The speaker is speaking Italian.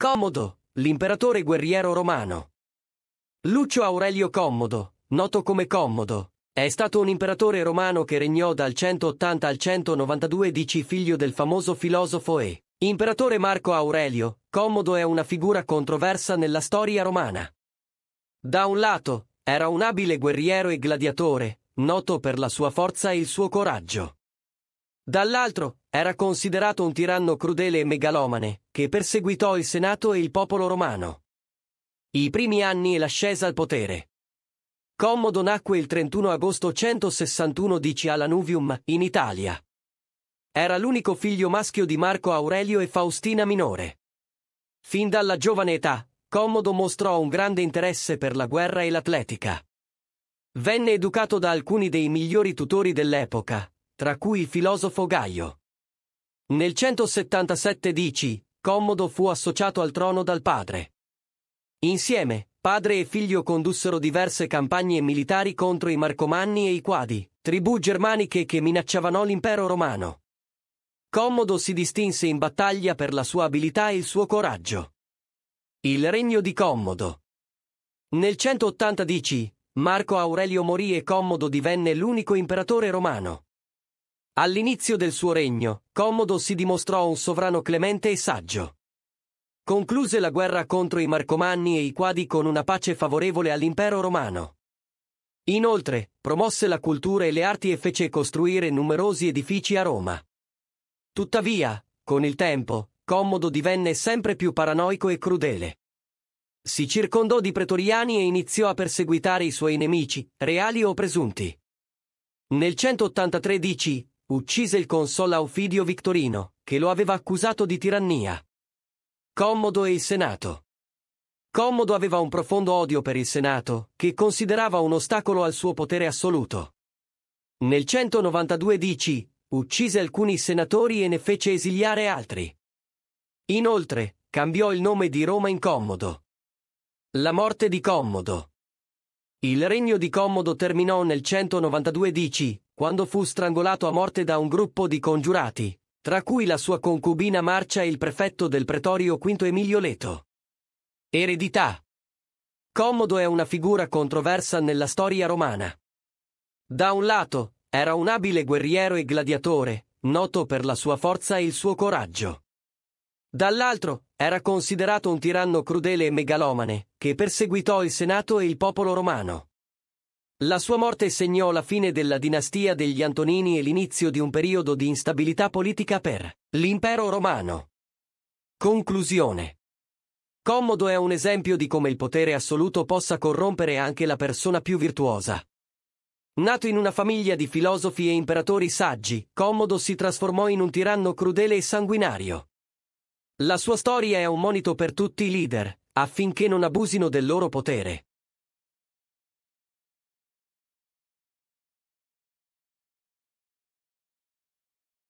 Commodo, l'imperatore guerriero romano. Lucio Aurelio Commodo, noto come Commodo, è stato un imperatore romano che regnò dal 180 al 192 DC figlio del famoso filosofo e imperatore Marco Aurelio, Commodo è una figura controversa nella storia romana. Da un lato, era un abile guerriero e gladiatore, noto per la sua forza e il suo coraggio. Dall'altro, era considerato un tiranno crudele e megalomane, che perseguitò il Senato e il popolo romano. I primi anni e l'ascesa al potere. Commodo nacque il 31 agosto 161 dici a Lanuvium, in Italia. Era l'unico figlio maschio di Marco Aurelio e Faustina Minore. Fin dalla giovane età, Commodo mostrò un grande interesse per la guerra e l'atletica. Venne educato da alcuni dei migliori tutori dell'epoca, tra cui il filosofo Gaio. Nel 177 dici, Commodo fu associato al trono dal padre. Insieme, padre e figlio condussero diverse campagne militari contro i Marcomanni e i Quadi, tribù germaniche che minacciavano l'impero romano. Commodo si distinse in battaglia per la sua abilità e il suo coraggio. Il regno di Commodo. Nel 180 dici, Marco Aurelio morì e Commodo divenne l'unico imperatore romano. All'inizio del suo regno, Commodo si dimostrò un sovrano clemente e saggio. Concluse la guerra contro i Marcomanni e i Quadi con una pace favorevole all'impero romano. Inoltre, promosse la cultura e le arti e fece costruire numerosi edifici a Roma. Tuttavia, con il tempo, Commodo divenne sempre più paranoico e crudele. Si circondò di pretoriani e iniziò a perseguitare i suoi nemici, reali o presunti. Nel 183 DC, uccise il console Aufidio Victorino, che lo aveva accusato di tirannia. Commodo e il Senato. Commodo aveva un profondo odio per il Senato, che considerava un ostacolo al suo potere assoluto. Nel 192 DC, uccise alcuni senatori e ne fece esiliare altri. Inoltre, cambiò il nome di Roma in Commodo. La morte di Commodo. Il regno di Commodo terminò nel 192 DC, quando fu strangolato a morte da un gruppo di congiurati, tra cui la sua concubina Marcia e il prefetto del pretorio Quinto Emilio Leto. Eredità. Commodo è una figura controversa nella storia romana. Da un lato, era un abile guerriero e gladiatore, noto per la sua forza e il suo coraggio. Dall'altro, era considerato un tiranno crudele e megalomane, che perseguitò il Senato e il popolo romano. La sua morte segnò la fine della dinastia degli Antonini e l'inizio di un periodo di instabilità politica per l'impero romano. Conclusione. Commodo è un esempio di come il potere assoluto possa corrompere anche la persona più virtuosa. Nato in una famiglia di filosofi e imperatori saggi, Commodo si trasformò in un tiranno crudele e sanguinario. La sua storia è un monito per tutti i leader, affinché non abusino del loro potere.